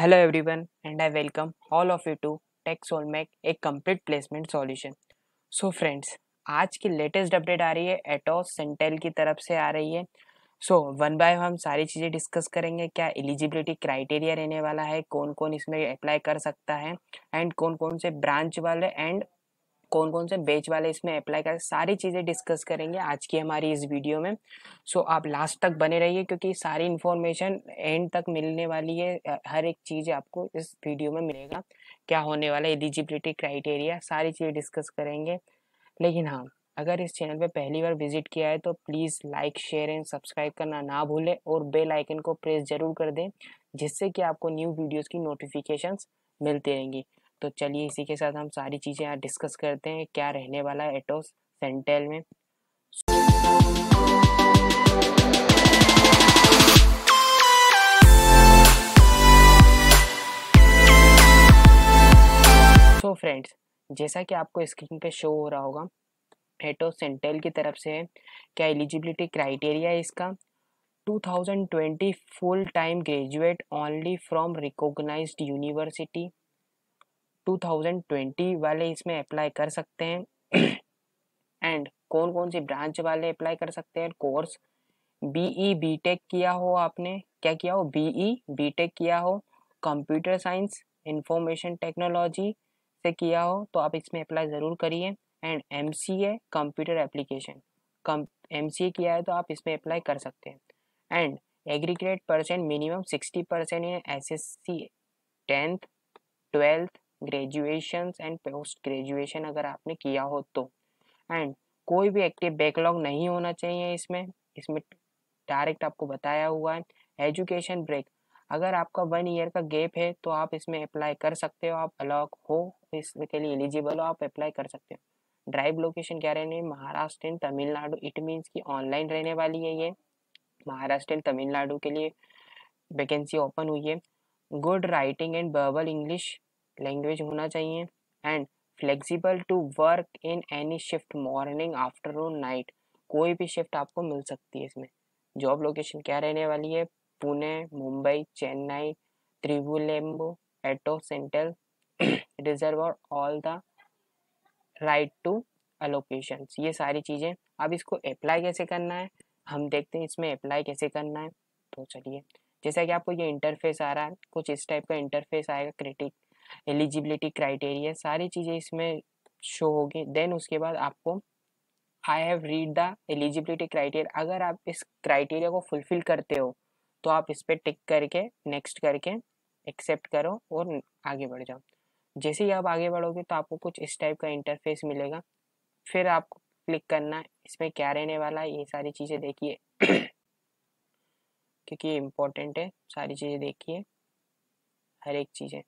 hello Hello and I welcome all of you to to TechSolMac एक complete placement solution so friends आज की latest update आ रही है एटोस सेंटेल की तरफ से आ रही है सो वन बाय हम सारी चीज़ें डिस्कस करेंगे क्या एलिजिबिलिटी क्राइटेरिया रहने वाला है कौन कौन इसमें अप्लाई कर सकता है एंड कौन कौन से ब्रांच वाले एंड कौन कौन से बैच वाले इसमें अप्लाई कर सारी चीज़ें डिस्कस करेंगे आज की हमारी इस वीडियो में सो so, आप लास्ट तक बने रहिए क्योंकि सारी इन्फॉर्मेशन एंड तक मिलने वाली है हर एक चीज़ आपको इस वीडियो में मिलेगा क्या होने वाला है एलिजिबिलिटी क्राइटेरिया सारी चीज़ें डिस्कस करेंगे लेकिन हाँ अगर इस चैनल पर पहली बार विजिट किया है तो please like share and subscribe करना ना भूलें और बेल आइकन को प्रेस जरूर कर दें जिससे कि आपको न्यू वीडियोस की नोटिफिकेशंस मिलती रहेंगी तो चलिए इसी के साथ हम सारी चीज़ें यहाँ डिस्कस करते हैं क्या रहने वाला है एटोस सेंटेल में सो so फ्रेंड्स जैसा कि आपको स्क्रीन पे शो हो रहा होगा हेटो सेंटेल की तरफ से है क्या एलिजिबिलिटी क्राइटेरिया है इसका 2020 full time graduate only from recognised university 2020 वाले इसमें अप्लाई कर सकते हैं एंड कौन कौन सी ब्रांच वाले अप्लाई कर सकते हैं कोर्स बीई बीटेक किया हो आपने क्या किया हो बीई बीटेक e किया हो कंप्यूटर साइंस इंफॉर्मेशन टेक्नोलॉजी से किया हो तो आप इसमें अप्लाई ज़रूर करिए and M C A computer application cum M C A किया है तो आप इसमें अप्लाई कर सकते हैं and aggregate percent minimum sixty percent in S S C tenth twelfth graduation and post graduation अगर आपने किया हो तो एंड कोई भी एक्टिव बैकलॉग नहीं होना चाहिए इसमें इसमें डायरेक्ट आपको बताया हुआ है एजुकेशन ब्रेक अगर आपका वन ईयर का गैप है तो आप इसमें अप्लाई कर सकते हो आप अलॉक हो इसके लिए एलिजिबल हो आप अप्लाई कर सकते हो ड्राइव लोकेशन क्या रहने Maharashtra and Tamil Nadu it means की ऑनलाइन रहने वाली है ये महाराष्ट्र एंड तमिलनाडु के लिए वैकेंसी ओपन हुई है good writing and verbal English language होना चाहिए and flexible to work in any shift morning afternoon night कोई भी शिफ्ट आपको मिल सकती है इसमें जॉब लोकेशन क्या रहने वाली है पुणे मुंबई चेन्नई त्रिवुलेम्बो एटो सेंट्रल रिजर्व और all the right to allocation ये सारी चीज़ें अब इसको अप्लाई कैसे करना है हम देखते हैं इसमें अप्लाई कैसे करना है तो चलिए जैसा कि आपको ये इंटरफेस आ रहा है कुछ इस टाइप का इंटरफेस आएगा क्रिटिक एलिजिबिलिटी क्राइटेरिया सारी चीज़ें इसमें शो होगी देन उसके बाद आपको I have read the eligibility criteria अगर आप इस क्राइटेरिया को फुलफिल करते हो तो आप इस पर टिक करके नेक्स्ट करके एक्सेप्ट करो और आगे बढ़ जाओ जैसे ही आप आगे बढ़ोगे तो आपको कुछ इस टाइप का इंटरफेस मिलेगा फिर आपको क्लिक करना इसमें क्या रहने वाला है ये सारी चीज़ें देखिए क्योंकि इम्पोर्टेंट है सारी चीज़ें देखिए हर एक चीज़ें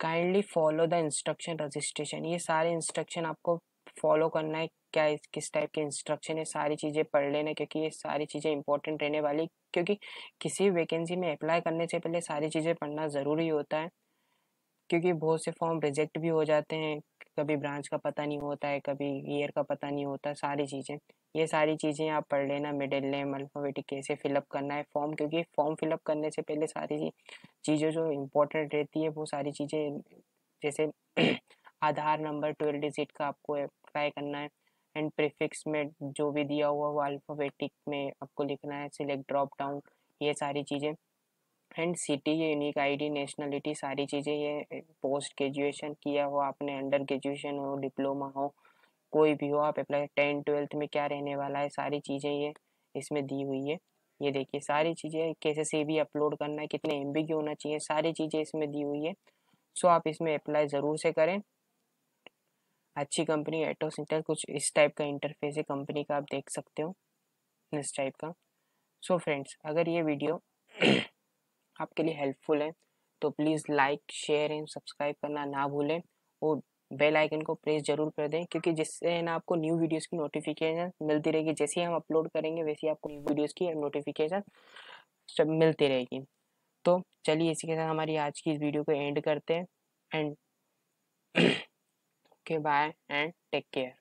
kindly follow the instruction registration ये सारे इंस्ट्रक्शन आपको फॉलो करना है क्या किस टाइप के इंस्ट्रक्शन है सारी चीज़ें पढ़ लेना क्योंकि ये सारी चीज़ें इंपॉर्टेंट रहने वाली क्योंकि किसी वैकेंसी में अप्लाई करने से पहले सारी चीज़ें पढ़ना ज़रूरी होता है क्योंकि बहुत से फॉर्म रिजेक्ट भी हो जाते हैं कभी ब्रांच का पता नहीं होता है कभी ईयर का पता नहीं होता सारी चीज़ें ये सारी चीज़ें आप पढ़ लेना मिडिल नेम अल्फ़ाबेटिक कैसे फिलअप करना है फॉर्म क्योंकि फॉर्म फिलअप करने से पहले सारी चीज़ें जो इम्पोर्टेंट रहती है वो सारी चीज़ें जैसे आधार नंबर ट्वेल्व डिजिट का आपको अप्लाई करना है एंड प्रीफिक्स में जो भी दिया हुआ वो अल्फ़ाबेटिक में आपको लिखना है सिलेक्ट ड्रॉप डाउन ये सारी चीज़ें and city unique ID nationality सारी चीज़ें ये पोस्ट ग्रेजुएशन किया हो आपने अंडर ग्रेजुएशन हो डिप्लोमा हो कोई भी हो आप अप्लाई टेंथ ट्वेल्थ में क्या रहने वाला है सारी चीज़ें ये इसमें दी हुई है ये देखिए सारी चीज़ें कैसे से भी अपलोड करना है कितने एम की होना चाहिए सारी चीज़ें इसमें दी हुई है सो आप इसमें अप्लाई ज़रूर से करें अच्छी कंपनी एटोस इंटर कुछ इस टाइप का इंटरफेस है कंपनी का आप देख सकते हो इस टाइप का सो so फ्रेंड्स अगर ये वीडियो आपके लिए हेल्पफुल है तो please like share and subscribe करना ना भूलें और बेल आइकन को प्रेस जरूर कर दें क्योंकि जिससे ना आपको न्यू वीडियोस की नोटिफिकेशन मिलती रहेगी जैसे ही हम अपलोड करेंगे वैसे ही आपको न्यू वीडियोस की नोटिफिकेशन सब मिलती रहेगी तो चलिए इसी के साथ हमारी आज की इस वीडियो को एंड करते हैं and okay bye and take care